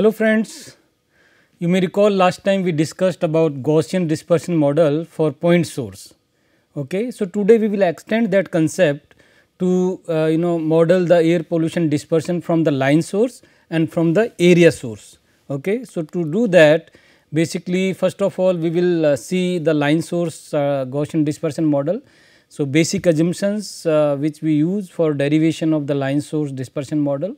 Hello friends, you may recall last time we discussed about Gaussian dispersion model for point source. Okay, so today we will extend that concept to uh, you know model the air pollution dispersion from the line source and from the area source. Okay, so to do that basically first of all we will uh, see the line source uh, Gaussian dispersion model. So basic assumptions uh, which we use for derivation of the line source dispersion model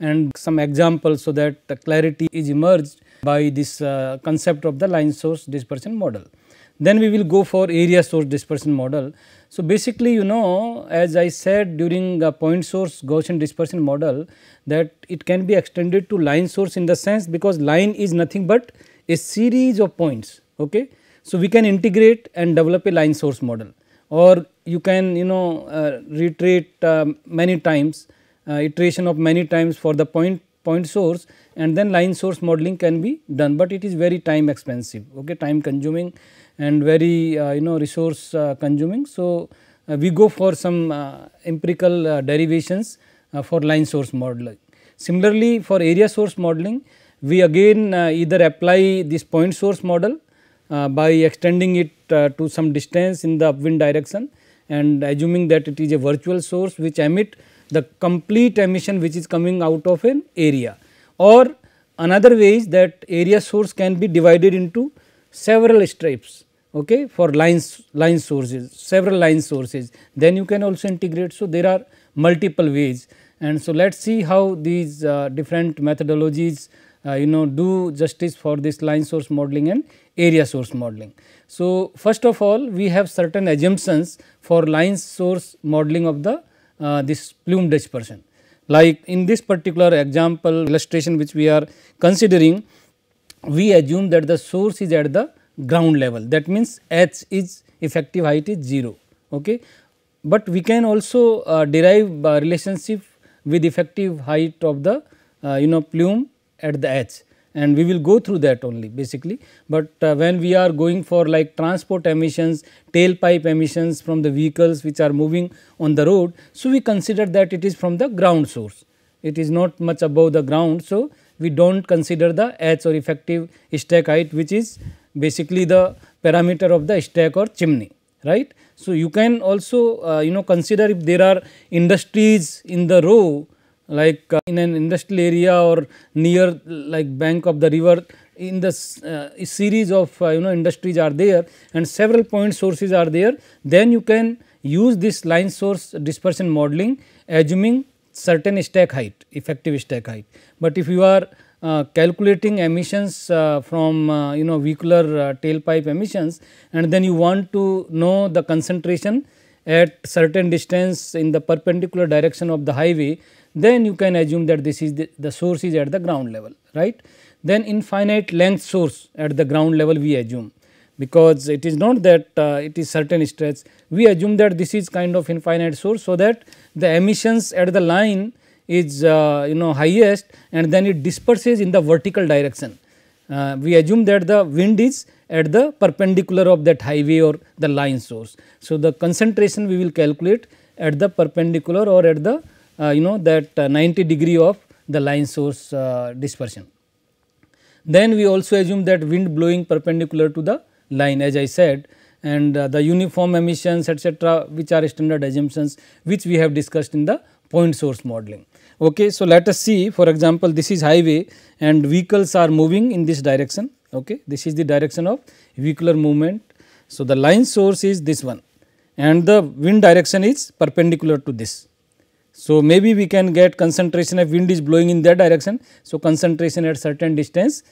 and some examples so that clarity is emerged by this uh, concept of the line source dispersion model. Then we will go for area source dispersion model. So, basically you know as I said during the point source Gaussian dispersion model that it can be extended to line source in the sense because line is nothing but a series of points. Okay? So, we can integrate and develop a line source model or you can you know uh, reiterate uh, many times uh, iteration of many times for the point point source and then line source modeling can be done, but it is very time expensive, okay, time consuming and very uh, you know resource uh, consuming. So, uh, we go for some uh, empirical uh, derivations for line source modeling. Similarly, for area source modeling, we again either apply this point source model by extending it to some distance in the upwind direction and assuming that it is a virtual source which emit the complete emission which is coming out of an area or another way is that area source can be divided into several stripes okay for lines line sources several line sources then you can also integrate so there are multiple ways and so let's see how these uh, different methodologies uh, you know do justice for this line source modeling and area source modeling. So, first of all we have certain assumptions for line source modeling of the uh, this plume dispersion. person. Like in this particular example illustration which we are considering, we assume that the source is at the ground level that means h is effective height is 0. Okay. But we can also uh, derive uh, relationship with effective height of the uh, you know plume at the h and we will go through that only basically. But uh, when we are going for like transport emissions, tailpipe emissions from the vehicles which are moving on the road, so we consider that it is from the ground source, it is not much above the ground. So, we do not consider the H or effective stack height which is basically the parameter of the stack or chimney right. So, you can also uh, you know consider if there are industries in the row like uh, in an industrial area or near like bank of the river in the uh, series of uh, you know industries are there and several point sources are there then you can use this line source dispersion modeling assuming certain stack height effective stack height but if you are uh, calculating emissions uh, from uh, you know vehicular tailpipe emissions and then you want to know the concentration at certain distance in the perpendicular direction of the highway, then you can assume that this is the, the source is at the ground level, right. Then infinite length source at the ground level we assume, because it is not that uh, it is certain stretch, we assume that this is kind of infinite source. So, that the emissions at the line is uh, you know highest and then it disperses in the vertical direction. Uh, we assume that the wind is at the perpendicular of that highway or the line source. So, the concentration we will calculate at the perpendicular or at the uh, you know that uh, 90 degree of the line source uh, dispersion. Then we also assume that wind blowing perpendicular to the line as I said and uh, the uniform emissions etc., which are standard assumptions which we have discussed in the point source modeling. Okay, so, let us see for example, this is highway and vehicles are moving in this direction Okay. This is the direction of vehicular movement. So, the line source is this one and the wind direction is perpendicular to this. So, maybe we can get concentration of wind is blowing in that direction. So, concentration at certain distance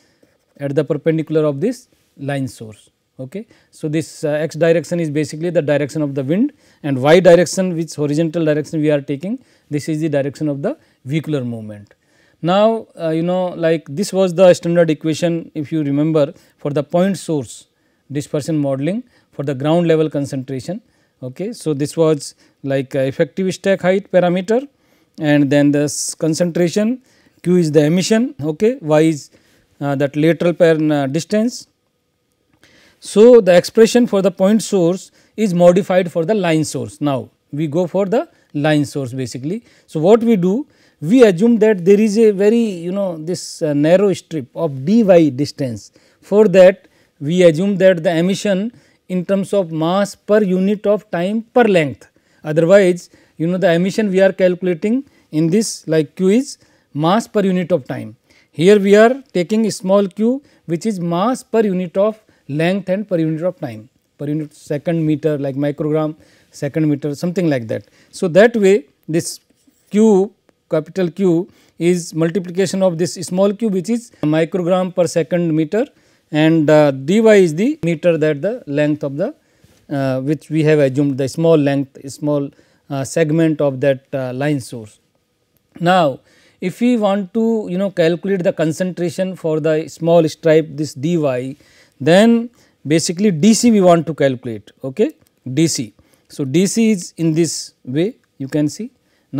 at the perpendicular of this line source. Okay. So, this uh, x direction is basically the direction of the wind and y direction which horizontal direction we are taking this is the direction of the vehicular movement. Now, uh, you know like this was the standard equation if you remember for the point source dispersion modeling for the ground level concentration. Okay. So, this was like uh, effective stack height parameter and then the concentration q is the emission okay y is uh, that lateral pair uh, distance. So, the expression for the point source is modified for the line source. Now, we go for the line source basically. So, what we do we assume that there is a very you know this uh, narrow strip of dy distance. For that we assume that the emission in terms of mass per unit of time per length. Otherwise, you know the emission we are calculating in this like q is mass per unit of time. Here we are taking small q which is mass per unit of length and per unit of time per unit second meter like microgram second meter something like that. So, that way this Q capital Q is multiplication of this small q which is microgram per second meter and uh, dy is the meter that the length of the uh, which we have assumed the small length small uh, segment of that uh, line source. Now, if we want to you know calculate the concentration for the small stripe this dy then basically dc we want to calculate okay dc. So, dc is in this way you can see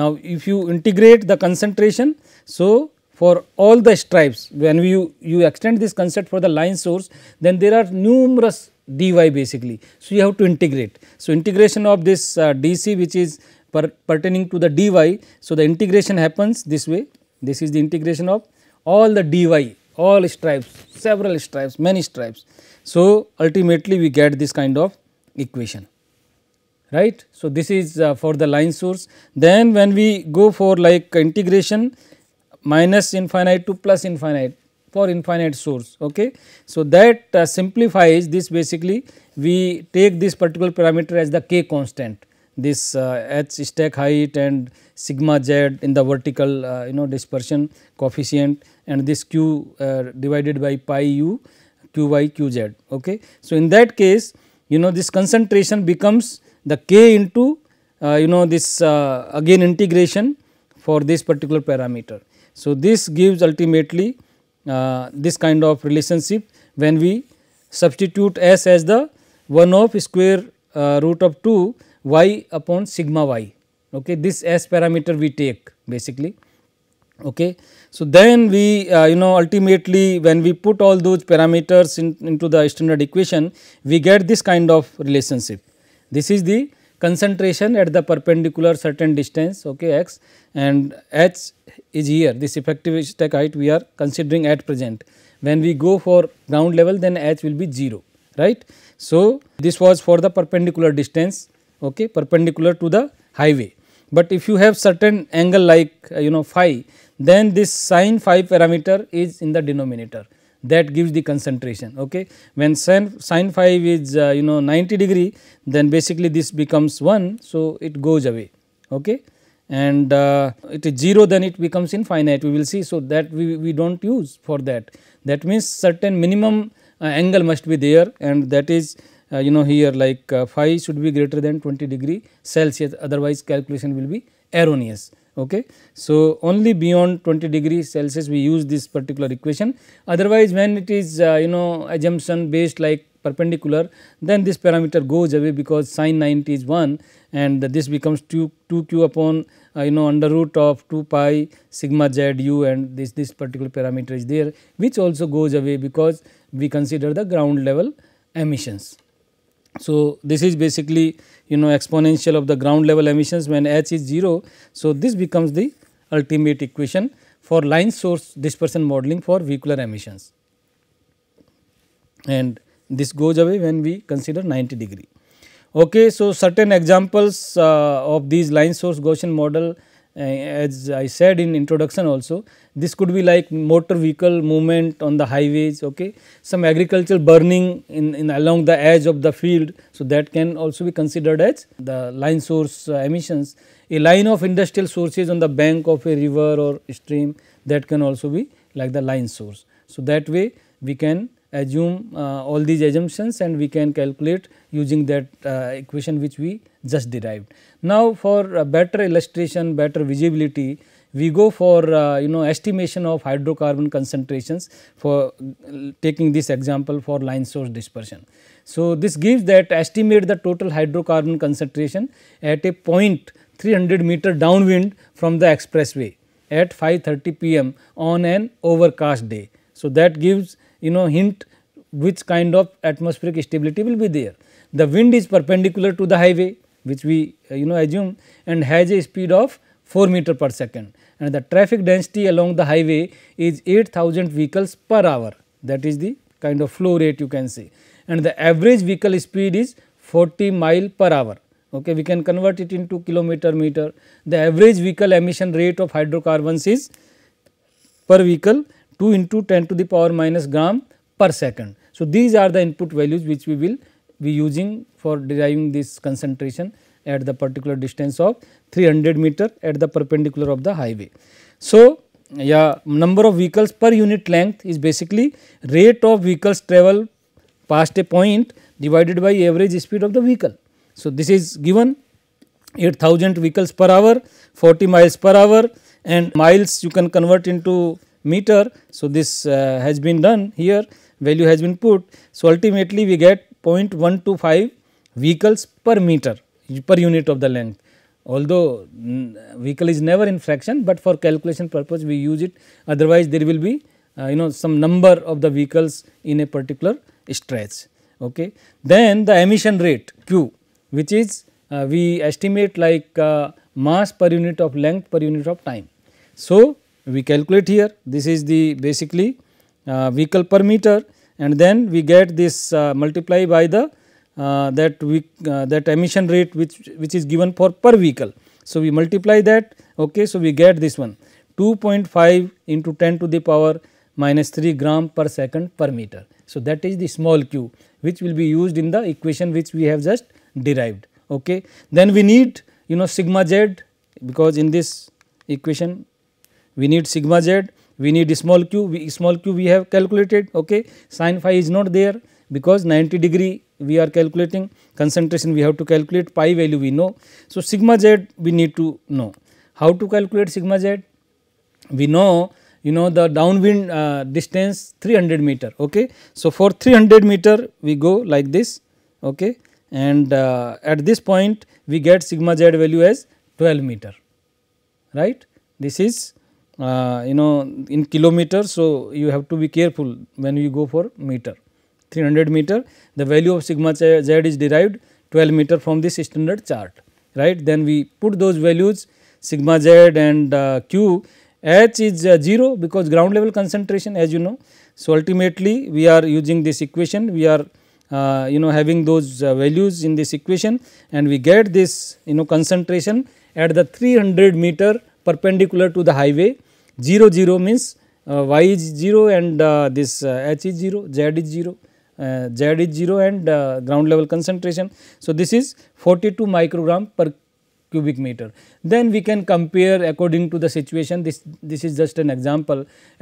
now, if you integrate the concentration, so for all the stripes when you, you extend this concept for the line source then there are numerous dy basically. So, you have to integrate. So, integration of this uh, dc which is per pertaining to the dy. So, the integration happens this way this is the integration of all the dy all stripes several stripes many stripes. So, ultimately we get this kind of equation right. So, this is uh, for the line source. Then when we go for like integration minus infinite to plus infinite for infinite source. Okay. So, that uh, simplifies this basically we take this particular parameter as the k constant this uh, h stack height and sigma z in the vertical uh, you know dispersion coefficient and this q uh, divided by pi u q y q z. Okay. So, in that case you know this concentration becomes the k into uh, you know this uh, again integration for this particular parameter. So, this gives ultimately uh, this kind of relationship when we substitute s as the 1 of square uh, root of 2 y upon sigma y okay this s parameter we take basically okay so then we uh, you know ultimately when we put all those parameters in, into the standard equation we get this kind of relationship this is the concentration at the perpendicular certain distance okay x and h is here this effective stack height we are considering at present. When we go for ground level then h will be 0 right. So, this was for the perpendicular distance okay perpendicular to the highway. But if you have certain angle like uh, you know phi then this sine phi parameter is in the denominator that gives the concentration. Okay. When sin, sin five is uh, you know 90 degree then basically this becomes 1. So, it goes away okay. and uh, it is 0 then it becomes infinite we will see. So, that we, we do not use for that. That means certain minimum uh, angle must be there and that is uh, you know here like phi uh, should be greater than 20 degree Celsius otherwise calculation will be erroneous. Okay. So, only beyond 20 degree Celsius we use this particular equation otherwise when it is uh, you know assumption based like perpendicular then this parameter goes away because sine 90 is 1 and this becomes 2, 2 q upon uh, you know under root of 2 pi sigma z u and this this particular parameter is there which also goes away because we consider the ground level emissions. So, this is basically you know exponential of the ground level emissions when h is 0. So, this becomes the ultimate equation for line source dispersion modeling for vehicular emissions and this goes away when we consider 90 degree. Okay, so, certain examples uh, of these line source Gaussian model uh, as I said in introduction also this could be like motor vehicle movement on the highways okay some agricultural burning in, in along the edge of the field. So, that can also be considered as the line source uh, emissions a line of industrial sources on the bank of a river or stream that can also be like the line source. So, that way we can assume uh, all these assumptions and we can calculate using that uh, equation which we just derived. Now, for uh, better illustration, better visibility, we go for uh, you know estimation of hydrocarbon concentrations for taking this example for line source dispersion. So, this gives that estimate the total hydrocarbon concentration at a point 300 meter downwind from the expressway at 5:30 p.m. on an overcast day. So, that gives you know hint which kind of atmospheric stability will be there. The wind is perpendicular to the highway which we uh, you know assume and has a speed of 4 meter per second and the traffic density along the highway is 8000 vehicles per hour that is the kind of flow rate you can see. and the average vehicle speed is 40 mile per hour okay we can convert it into kilometer meter the average vehicle emission rate of hydrocarbons is per vehicle 2 into 10 to the power minus gram per second so these are the input values which we will we using for deriving this concentration at the particular distance of 300 meter at the perpendicular of the highway. So, yeah, number of vehicles per unit length is basically rate of vehicles travel past a point divided by average speed of the vehicle. So, this is given 8000 vehicles per hour, 40 miles per hour and miles you can convert into meter. So, this uh, has been done here value has been put. So, ultimately we get 0.125 vehicles per meter per unit of the length. Although mm, vehicle is never in fraction, but for calculation purpose we use it otherwise there will be uh, you know some number of the vehicles in a particular stretch. Okay. Then the emission rate Q which is uh, we estimate like uh, mass per unit of length per unit of time. So, we calculate here this is the basically uh, vehicle per meter and then we get this uh, multiply by the uh, that we uh, that emission rate which which is given for per vehicle. So, we multiply that okay. So, we get this one 2.5 into 10 to the power minus 3 gram per second per meter. So, that is the small q which will be used in the equation which we have just derived okay. Then we need you know sigma z because in this equation we need sigma z we need small q, we, small q we have calculated okay, sin phi is not there because 90 degree we are calculating concentration we have to calculate pi value we know. So, sigma z we need to know how to calculate sigma z we know you know the downwind uh, distance 300 meter okay. So, for 300 meter we go like this okay and uh, at this point we get sigma z value as 12 meter right this is uh, you know in kilometer. So, you have to be careful when you go for meter 300 meter the value of sigma z is derived 12 meter from this standard chart right. Then we put those values sigma z and uh, q h is uh, 0 because ground level concentration as you know. So, ultimately we are using this equation we are uh, you know having those uh, values in this equation and we get this you know concentration at the 300 meter perpendicular to the highway 0 0 means uh, y is 0 and uh, this uh, h is 0 z is 0 uh, z is 0 and uh, ground level concentration. So, this is 42 microgram per cubic meter. Then we can compare according to the situation this this is just an example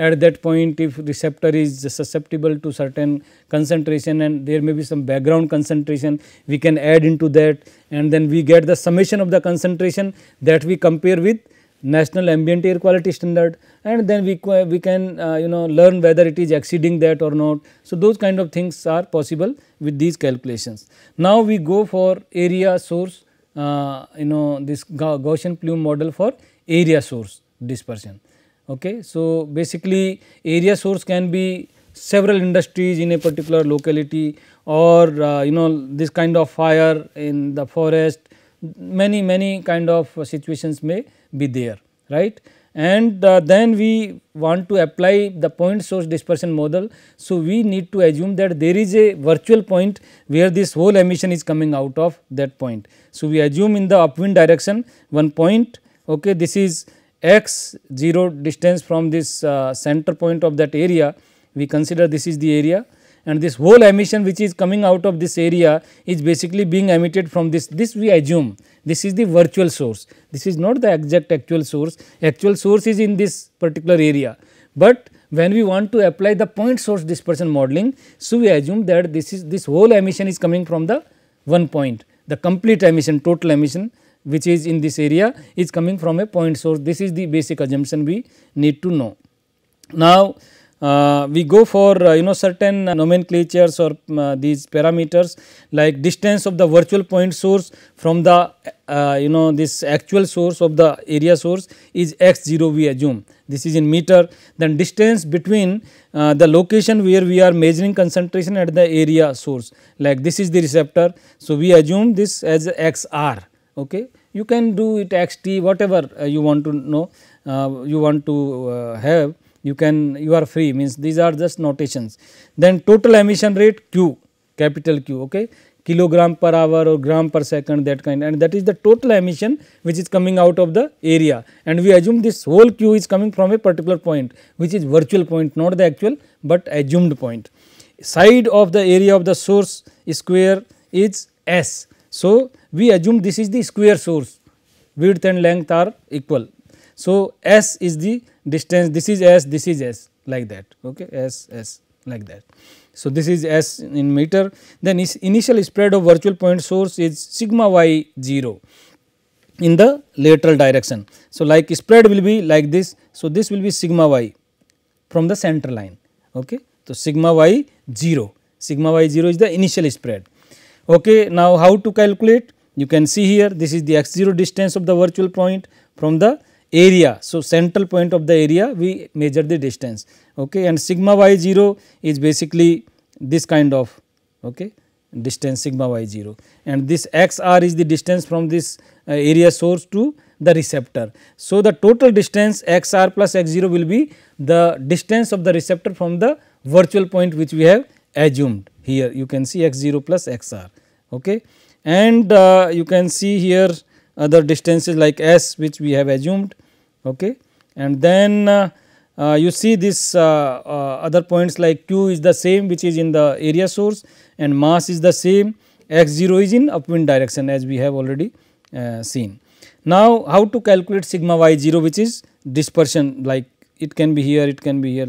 at that point if receptor is susceptible to certain concentration and there may be some background concentration we can add into that and then we get the summation of the concentration that we compare with national ambient air quality standard and then we, we can uh, you know learn whether it is exceeding that or not. So, those kind of things are possible with these calculations. Now, we go for area source uh, you know this Gaussian plume model for area source dispersion. Okay. So, basically area source can be several industries in a particular locality or uh, you know this kind of fire in the forest many many kind of situations may be there right and uh, then we want to apply the point source dispersion model. So, we need to assume that there is a virtual point where this whole emission is coming out of that point. So, we assume in the upwind direction one point okay this is x 0 distance from this uh, center point of that area we consider this is the area and this whole emission which is coming out of this area is basically being emitted from this, this we assume this is the virtual source, this is not the exact actual source, actual source is in this particular area, but when we want to apply the point source dispersion modeling. So, we assume that this is this whole emission is coming from the one point the complete emission total emission which is in this area is coming from a point source this is the basic assumption we need to know. Now, uh, we go for uh, you know certain nomenclatures or uh, these parameters like distance of the virtual point source from the uh, you know this actual source of the area source is x 0 we assume this is in meter then distance between uh, the location where we are measuring concentration at the area source like this is the receptor. So, we assume this as x r okay you can do it xt whatever you want to know uh, you want to uh, have you can you are free means these are just notations. Then total emission rate Q capital Q okay kilogram per hour or gram per second that kind and that is the total emission which is coming out of the area and we assume this whole Q is coming from a particular point which is virtual point not the actual but assumed point. Side of the area of the source square is S. So, we assume this is the square source width and length are equal. So, S is the distance this is s this is s like that okay s s like that. So, this is s in meter then initial spread of virtual point source is sigma y 0 in the lateral direction. So, like spread will be like this. So, this will be sigma y from the center line. Okay. So, sigma y 0, sigma y 0 is the initial spread. Okay. Now, how to calculate? You can see here this is the x 0 distance of the virtual point from the area. So, central point of the area we measure the distance okay and sigma y 0 is basically this kind of okay distance sigma y 0 and this x r is the distance from this uh, area source to the receptor. So, the total distance x r plus x 0 will be the distance of the receptor from the virtual point which we have assumed here you can see x 0 plus x r okay. and uh, you can see here other distances like s which we have assumed okay. And then uh, uh, you see this uh, uh, other points like q is the same which is in the area source and mass is the same x 0 is in upwind direction as we have already uh, seen. Now, how to calculate sigma y 0 which is dispersion like it can be here, it can be here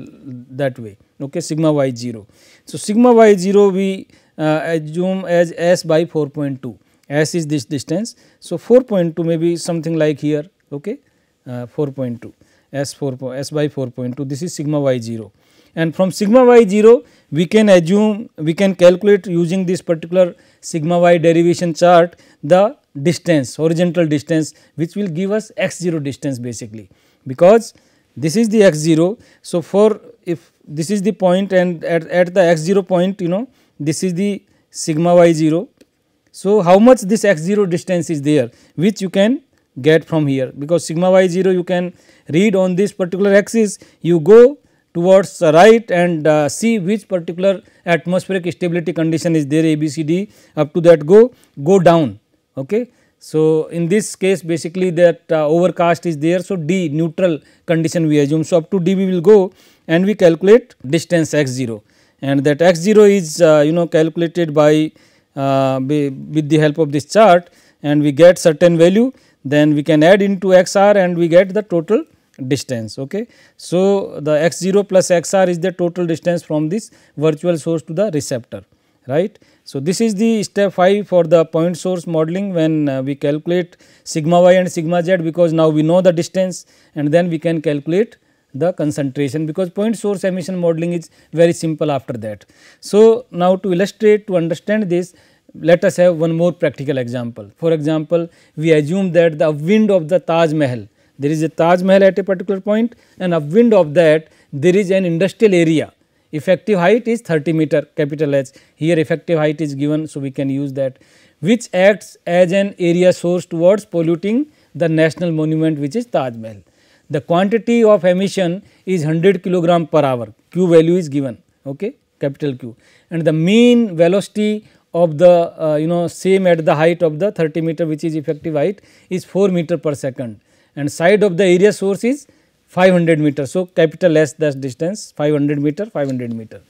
that way okay sigma y 0. So, sigma y 0 we uh, assume as s by 4.2 s is this distance. So, 4.2 may be something like here okay 4.2 S 4 S by 4.2 this is sigma y 0 and from sigma y 0 we can assume we can calculate using this particular sigma y derivation chart the distance horizontal distance which will give us x 0 distance basically because this is the x 0. So, for if this is the point and at, at the x 0 point you know this is the sigma y 0. So, how much this x 0 distance is there which you can get from here because sigma y 0 you can read on this particular axis you go towards the right and uh, see which particular atmospheric stability condition is there A B C D up to that go go down okay. So, in this case basically that uh, overcast is there. So, D neutral condition we assume. So, up to D we will go and we calculate distance x 0 and that x 0 is uh, you know calculated by, uh, by with the help of this chart and we get certain value then we can add into xr and we get the total distance. Okay. So, the x0 plus xr is the total distance from this virtual source to the receptor right. So, this is the step 5 for the point source modeling when uh, we calculate sigma y and sigma z because now we know the distance and then we can calculate the concentration because point source emission modeling is very simple after that. So, now to illustrate to understand this let us have one more practical example. For example, we assume that the wind of the Taj Mahal, there is a Taj Mahal at a particular point and upwind of that there is an industrial area. Effective height is 30 meter capital H. Here effective height is given, so we can use that which acts as an area source towards polluting the national monument which is Taj Mahal. The quantity of emission is 100 kilogram per hour, Q value is given, okay, capital Q and the mean velocity of the uh, you know same at the height of the 30 meter which is effective height is 4 meter per second and side of the area source is 500 meter. So, capital S that distance 500 meter 500 meter.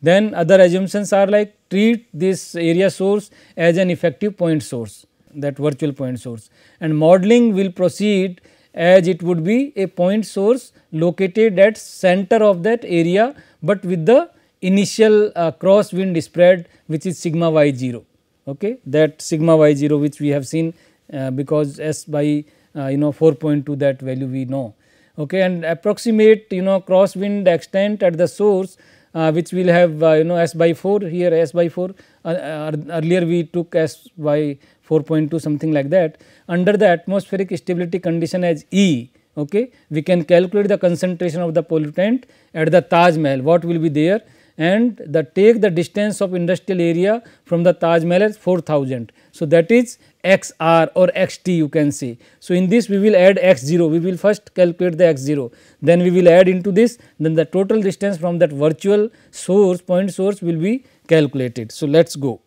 Then other assumptions are like treat this area source as an effective point source that virtual point source and modeling will proceed as it would be a point source located at center of that area, but with the initial uh, cross wind spread which is sigma y 0 okay that sigma y 0 which we have seen uh, because s by uh, you know 4.2 that value we know okay and approximate you know cross wind extent at the source uh, which will have uh, you know s by 4 here s by 4 uh, earlier we took s by 4.2 something like that under the atmospheric stability condition as E okay we can calculate the concentration of the pollutant at the Taj Mahal what will be there and the take the distance of industrial area from the Taj Mahal is 4000. So, that is xr or xt you can see. So, in this we will add x0, we will first calculate the x0, then we will add into this, then the total distance from that virtual source point source will be calculated. So, let us go.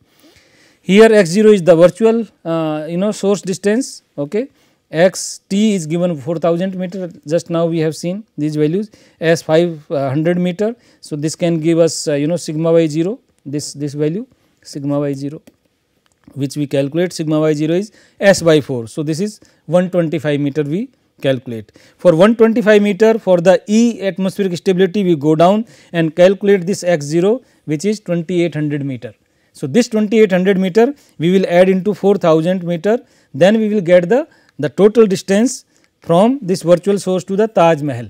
Here x0 is the virtual uh, you know source distance okay x t is given 4000 meter just now we have seen these values s 500 meter. So, this can give us uh, you know sigma y 0 this this value sigma y 0 which we calculate sigma y 0 is s by 4. So, this is 125 meter we calculate. For 125 meter for the E atmospheric stability we go down and calculate this x 0 which is 2800 meter. So, this 2800 meter we will add into 4000 meter then we will get the the total distance from this virtual source to the Taj Mahal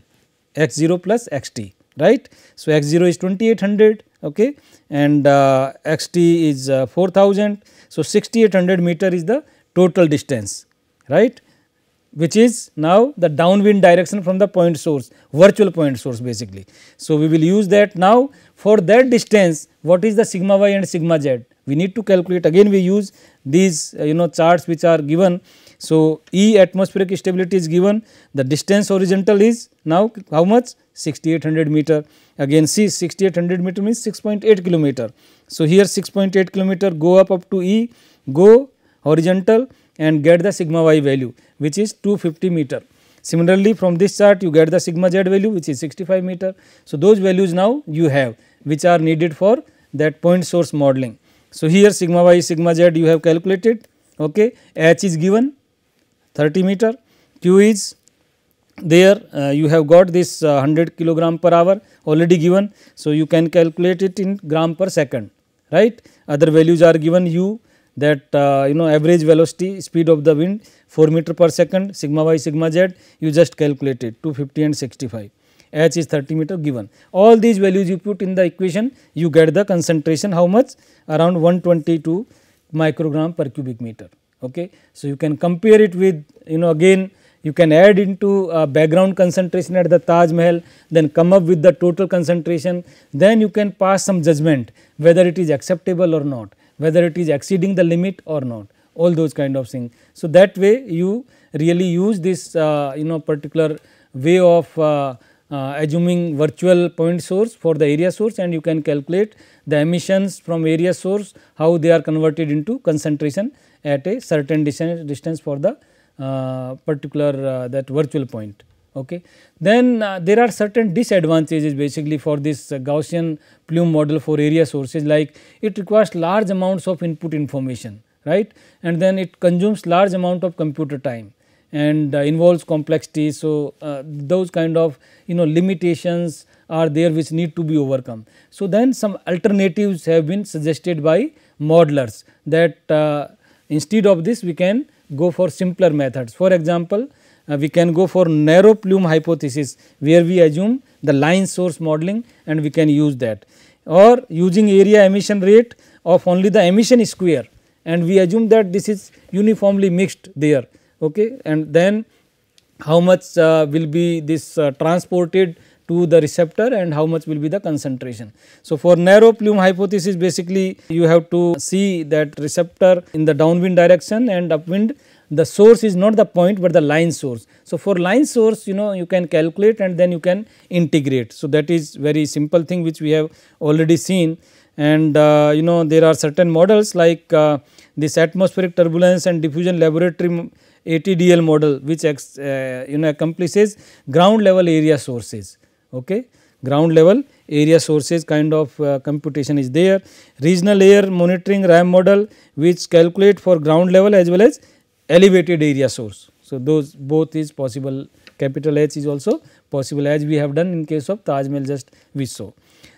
x 0 plus x t right. So, x 0 is 2800 okay, and uh, x t is uh, 4000. So, 6800 meter is the total distance right which is now the downwind direction from the point source virtual point source basically. So, we will use that now for that distance what is the sigma y and sigma z we need to calculate again we use these uh, you know charts which are given so, E atmospheric stability is given, the distance horizontal is now how much 6800 meter, again see 6800 meter means 6.8 kilometer. So, here 6.8 kilometer go up up to E, go horizontal and get the sigma y value which is 250 meter. Similarly, from this chart you get the sigma z value which is 65 meter. So, those values now you have which are needed for that point source modeling. So, here sigma y sigma z you have calculated okay h is given 30 meter. Q is there uh, you have got this uh, 100 kilogram per hour already given. So, you can calculate it in gram per second right other values are given u that uh, you know average velocity speed of the wind 4 meter per second sigma y sigma z you just calculate it 250 and 65 h is 30 meter given all these values you put in the equation you get the concentration how much around 122 microgram per cubic meter. Okay. So, you can compare it with you know again you can add into uh, background concentration at the Taj Mahal, then come up with the total concentration, then you can pass some judgment whether it is acceptable or not, whether it is exceeding the limit or not, all those kind of things. So, that way you really use this uh, you know particular way of uh, uh assuming virtual point source for the area source and you can calculate the emissions from area source, how they are converted into concentration at a certain distance, distance for the uh, particular uh, that virtual point. Okay. Then uh, there are certain disadvantages basically for this uh, Gaussian plume model for area sources like it requires large amounts of input information right and then it consumes large amount of computer time and uh, involves complexity. So, uh, those kind of you know limitations are there which need to be overcome. So, then some alternatives have been suggested by modelers that Instead of this we can go for simpler methods. For example, uh, we can go for narrow plume hypothesis where we assume the line source modeling and we can use that or using area emission rate of only the emission square and we assume that this is uniformly mixed there okay and then how much uh, will be this uh, transported to the receptor and how much will be the concentration. So, for narrow plume hypothesis basically you have to see that receptor in the downwind direction and upwind the source is not the point but the line source. So, for line source you know you can calculate and then you can integrate. So, that is very simple thing which we have already seen and uh, you know there are certain models like uh, this atmospheric turbulence and diffusion laboratory ATDL model which uh, you know accomplishes ground level area sources okay. ground level area sources kind of uh, computation is there. Regional air monitoring RAM model which calculate for ground level as well as elevated area source. So, those both is possible capital H is also possible as we have done in case of Taj Mahal just we saw.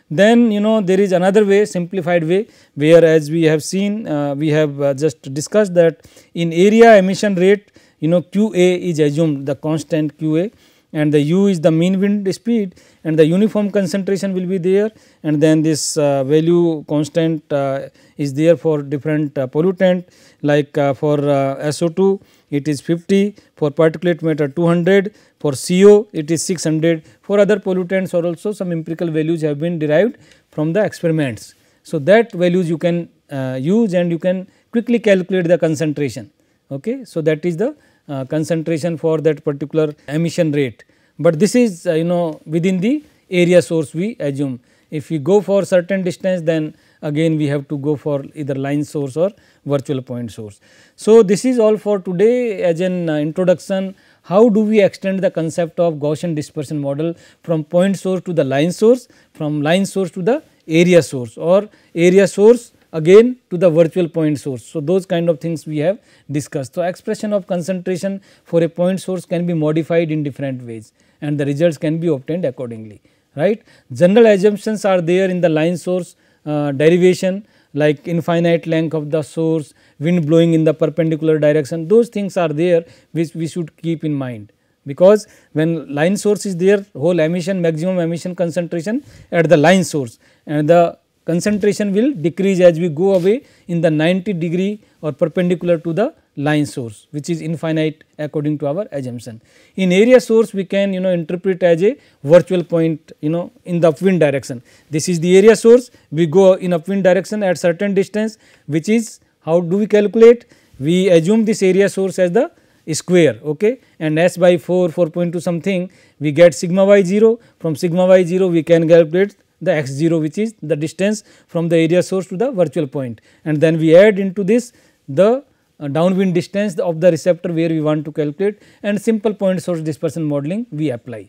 Then you know there is another way simplified way where as we have seen uh, we have uh, just discussed that in area emission rate you know QA is assumed the constant QA and the u is the mean wind speed and the uniform concentration will be there and then this uh, value constant uh, is there for different uh, pollutant like uh, for uh, SO2 it is 50, for particulate matter 200, for CO it is 600, for other pollutants or also some empirical values have been derived from the experiments. So, that values you can uh, use and you can quickly calculate the concentration. Okay. So, that is the uh, concentration for that particular emission rate, but this is uh, you know within the area source we assume. If we go for certain distance then again we have to go for either line source or virtual point source. So, this is all for today as an uh, introduction how do we extend the concept of Gaussian dispersion model from point source to the line source, from line source to the area source or area source again to the virtual point source. So, those kind of things we have discussed. So, expression of concentration for a point source can be modified in different ways and the results can be obtained accordingly right. General assumptions are there in the line source uh, derivation like infinite length of the source, wind blowing in the perpendicular direction those things are there which we should keep in mind because when line source is there whole emission maximum emission concentration at the line source and the concentration will decrease as we go away in the 90 degree or perpendicular to the line source which is infinite according to our assumption. In area source we can you know interpret as a virtual point you know in the upwind direction. This is the area source we go in upwind direction at certain distance which is how do we calculate we assume this area source as the square okay and s by 4 4.2 something we get sigma y 0 from sigma y 0 we can calculate the x 0 which is the distance from the area source to the virtual point and then we add into this the uh, downwind distance of the receptor where we want to calculate and simple point source dispersion modeling we apply.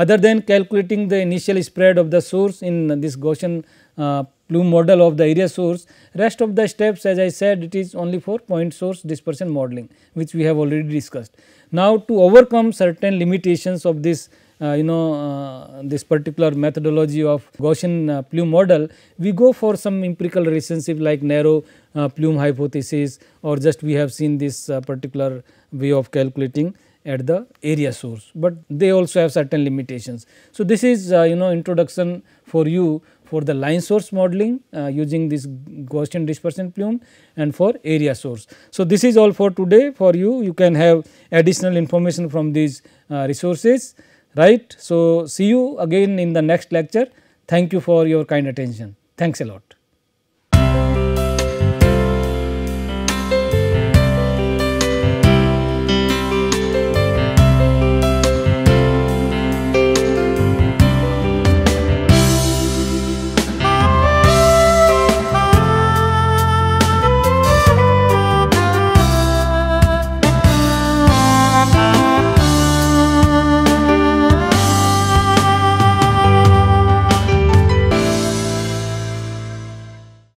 Other than calculating the initial spread of the source in this Gaussian uh, plume model of the area source, rest of the steps as I said it is only for point source dispersion modeling which we have already discussed. Now, to overcome certain limitations of this uh, you know uh, this particular methodology of Gaussian uh, plume model, we go for some empirical relationship like narrow plume hypothesis or just we have seen this particular way of calculating at the area source, but they also have certain limitations. So, this is uh, you know introduction for you for the line source modeling uh, using this Gaussian dispersion plume and for area source. So, this is all for today for you, you can have additional information from these uh, resources right. So, see you again in the next lecture. Thank you for your kind attention. Thanks a lot.